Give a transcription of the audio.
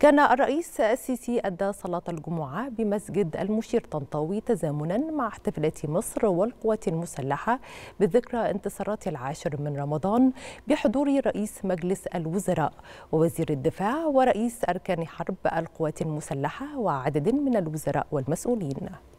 كان الرئيس السيسي أدى صلاة الجمعة بمسجد المشير طنطاوي تزامنا مع احتفالات مصر والقوات المسلحة بذكرى انتصارات العاشر من رمضان بحضور رئيس مجلس الوزراء ووزير الدفاع ورئيس أركان حرب القوات المسلحة وعدد من الوزراء والمسؤولين